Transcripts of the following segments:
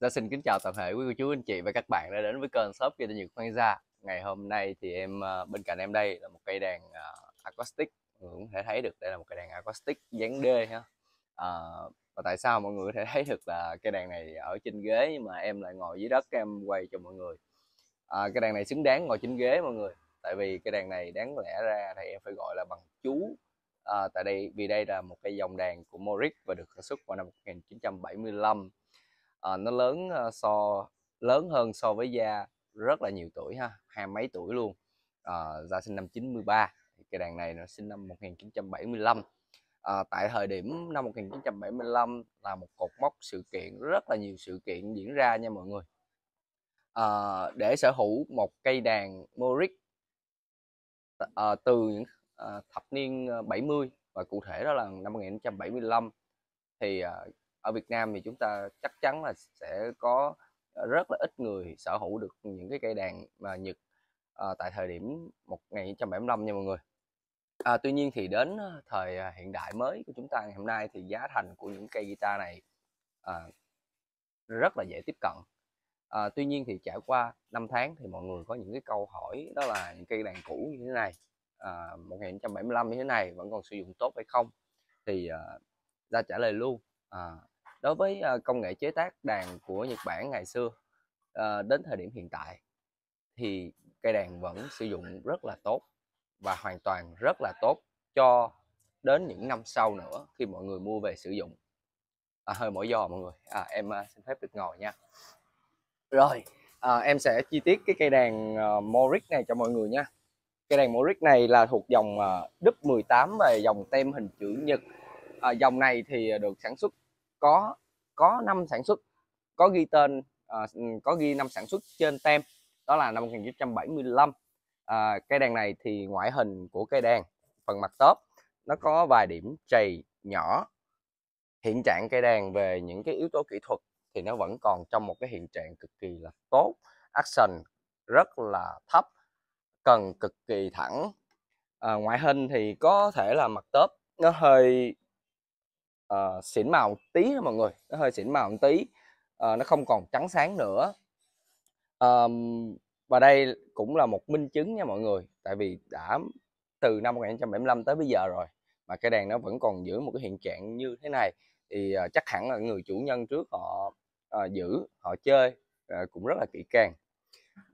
Dạ xin kính chào toàn thể quý cô chú anh chị và các bạn đã đến với kênh shop cây nhật khoan gia. Ngày hôm nay thì em ờ, bên cạnh em đây là một cây đàn uh, acoustic. Mọi người cũng thể thấy được đây là một cây đàn acoustic dáng D ha. Uh, và tại sao mọi người có thể thấy được là cây đàn này ở trên ghế nhưng mà em lại ngồi dưới đất em quay cho mọi người. Uh, cây đàn này xứng đáng ngồi trên ghế mọi người. Tại vì cây đàn này đáng lẽ ra thì em phải gọi là bằng chú À, tại đây vì đây là một cây dòng đàn của Moritz và được sản xuất vào năm 1975 à, nó lớn ờ, so lớn hơn so với da rất là nhiều tuổi ha hai mấy tuổi luôn à, da sinh năm 93 cây đàn này nó sinh năm 1975 à, tại thời điểm năm 1975 là một cột mốc sự kiện rất là nhiều sự kiện diễn ra nha mọi người à, để sở hữu một cây đàn Moritz à, từ những à, thập niên 70 và cụ thể đó là năm 1975 thì à, ở Việt Nam thì chúng ta chắc chắn là sẽ có ờ, rất là ít người sở hữu được những cái cây đàn mà Nhật à, tại thời điểm 1975 nha mọi người à, tuy nhiên thì đến ờ, thời hiện đại mới của chúng ta ngày hôm nay thì giá thành của những cây guitar này à, rất là dễ tiếp cận à, tuy nhiên thì trải qua năm tháng thì mọi người có những cái câu hỏi đó là những cây đàn cũ như thế này à, 1975 như thế này vẫn còn sử dụng tốt hay không thì à, ra trả lời luôn à, đối với ờ, công nghệ chế tác đàn của Nhật Bản ngày xưa à, đến thời điểm hiện tại thì cây đàn vẫn sử dụng rất là tốt và hoàn toàn rất là tốt cho đến những năm sau nữa khi mọi người mua về sử dụng à, hơi mỏi giò mọi người à, em xin phép được ngồi nha rồi à, em sẽ chi tiết cái cây đàn uh, Moric này cho mọi người nha cây đàn Moritz này là thuộc dòng uh, Dup 18 và dòng tem hình chữ nhật à, dòng này thì được sản xuất có có năm sản xuất có ghi tên à, có ghi năm sản xuất trên tem đó là năm 1975 à, cây đàn này thì ngoại hình của cây đàn phần mặt tớp nó có vài điểm trầy nhỏ hiện trạng cây đàn về những cái yếu tố kỹ thuật thì nó vẫn còn trong một cái hiện trạng cực kỳ là tốt action rất là thấp cần cực kỳ thẳng à, ngoại hình thì có thể là mặt tớp nó hơi uh, xỉn màu tí đó mọi người nó hơi xỉn màu một tí uh, nó không còn trắng sáng nữa um, và đây cũng là một minh chứng nha mọi người tại vì đã từ năm 1975 tới bây giờ rồi mà cái đèn nó vẫn còn giữ một cái hiện trạng như thế này thì uh, chắc hẳn là người chủ nhân trước họ uh, giữ họ chơi uh, cũng rất là kỹ càng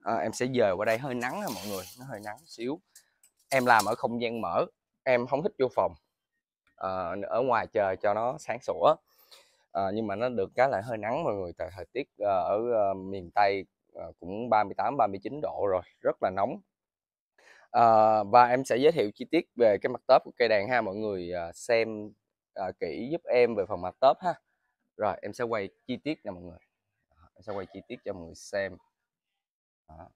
à, em sẽ dời qua đây hơi nắng nè mọi người nó hơi nắng xíu em làm ở không gian mở em không thích vô phòng uh, ở ngoài trời cho nó sáng sủa uh, nhưng mà nó được cái lại hơi nắng mọi người tại thời tiết uh, ở uh, miền tây uh, cũng 38 39 độ rồi rất là nóng uh, và em sẽ giới thiệu chi tiết về cái mặt tớp của cây đàn ha mọi người uh, xem uh, kỹ giúp em về phần mặt tớp ha rồi em sẽ quay chi tiết nha mọi người em sẽ quay chi tiết cho mọi người xem Đó.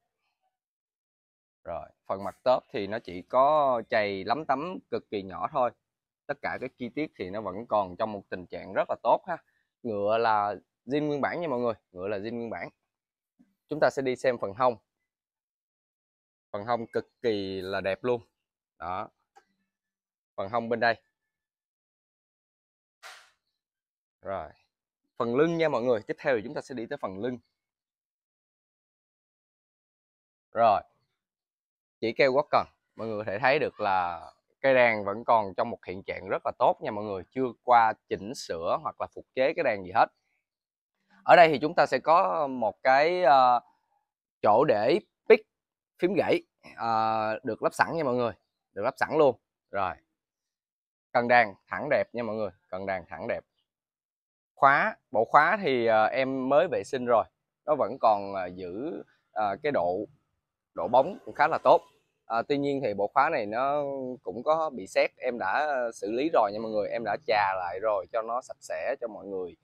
rồi phần mặt tớp thì nó chỉ có chày lấm tấm cực kỳ nhỏ thôi tất cả các chi tiết thì nó vẫn còn trong một tình trạng rất là tốt ha ngựa là zin nguyên bản nha mọi người ngựa là zin nguyên bản chúng ta sẽ đi xem phần hông phần hông cực kỳ là đẹp luôn đó phần hông bên đây rồi phần lưng nha mọi người tiếp theo thì chúng ta sẽ đi tới phần lưng rồi chỉ keo gót cần mọi người có thể thấy được là cây đàn vẫn còn trong một hiện trạng rất là tốt nha mọi người chưa qua chỉnh sửa hoặc là phục chế cái đàn gì hết ở đây thì chúng ta sẽ có một cái uh, chỗ để pick phím gãy uh, được lắp sẵn nha mọi người được lắp sẵn luôn rồi cần đàn thẳng đẹp nha mọi người cần đàn thẳng đẹp khóa bộ khóa thì uh, em mới vệ sinh rồi nó vẫn còn uh, giữ uh, cái độ độ bóng cũng khá là tốt à, tuy nhiên thì bộ khóa này nó cũng có bị xét em đã xử lý rồi nha mọi người em đã trà lại rồi cho nó sạch sẽ cho mọi người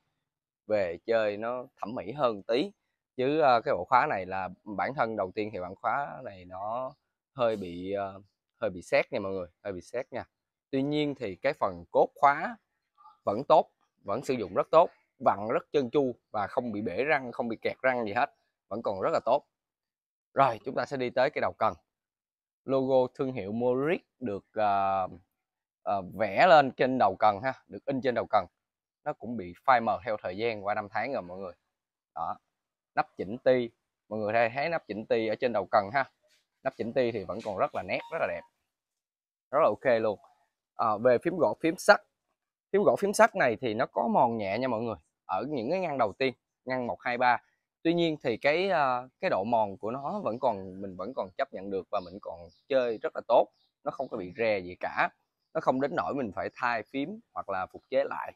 về chơi nó thẩm mỹ hơn tí chứ à, cái bộ khóa này là bản thân đầu tiên thì bản khóa này nó hơi bị à, hơi bị xét nha mọi người hơi bị xét nha tuy nhiên thì cái phần cốt khóa vẫn tốt vẫn sử dụng rất tốt vặn rất chân chu và không bị bể răng không bị kẹt răng gì hết vẫn còn rất là tốt rồi chúng ta sẽ đi tới cái đầu cần logo thương hiệu Moritz được uh, uh, vẽ lên trên đầu cần ha được in trên đầu cần nó cũng bị phai mờ theo thời gian qua năm tháng rồi mọi người đó nắp chỉnh ti mọi người đây thấy nắp chỉnh ti ở trên đầu cần ha nắp chỉnh ti thì vẫn còn rất là nét rất là đẹp rất là ok luôn à, về phím gõ phím sắt phím gõ phím sắt này thì nó có mòn nhẹ nha mọi người ở những cái ngăn đầu tiên ngăn ngang 123 tuy nhiên thì cái ờ, cái độ mòn của nó vẫn còn mình vẫn còn chấp nhận được và mình còn chơi rất là tốt nó không có bị rè gì cả nó không đến nỗi mình phải thay phím hoặc là phục chế lại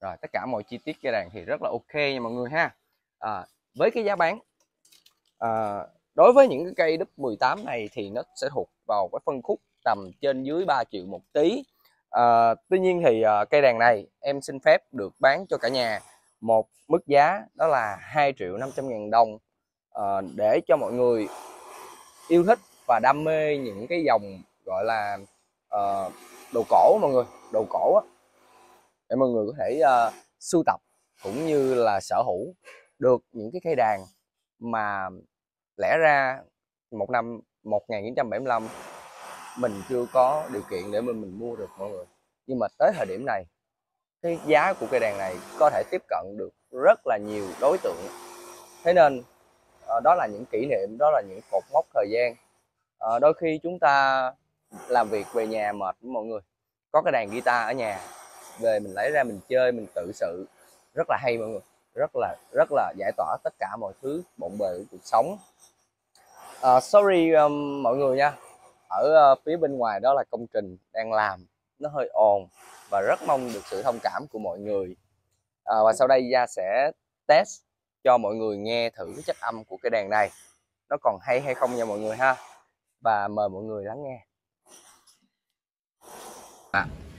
rồi tất cả mọi chi tiết cây đàn thì rất là ok nha mọi người ha à, với cái giá bán à, đối với những cái cây đúp 18 này thì nó sẽ thuộc vào cái phân khúc tầm trên dưới 3 triệu một tí à, tuy nhiên thì à, cây đàn này em xin phép được bán cho cả nhà một mức giá đó là 2 triệu 500 ngàn đồng à, để cho mọi người yêu thích và đam mê những cái dòng gọi là uh, đồ cổ mọi người đồ cổ á để mọi người có thể uh, sưu tập cũng như là sở hữu được những cái cây đàn mà lẽ ra một năm 1975 mình chưa có điều kiện để mình mình mua được mọi người nhưng mà tới thời điểm này cái giá của cây đàn này có thể tiếp cận được rất là nhiều đối tượng thế nên ờ, đó là những kỷ niệm đó là những cột mốc thời gian ờ, đôi khi chúng ta làm việc về nhà mệt mọi người có cái đàn guitar ở nhà về mình lấy ra mình chơi mình tự sự rất là hay mọi người rất là rất là giải tỏa tất cả mọi thứ bộn bề của cuộc sống à, sorry um, mọi người nha ở uh, phía bên ngoài đó là công trình đang làm nó hơi ồn và rất mong được sự thông cảm của mọi người à, và sau đây Gia sẽ test cho mọi người nghe thử cái chất âm của cái đèn này nó còn hay hay không nha mọi người ha và mời mọi người lắng nghe à.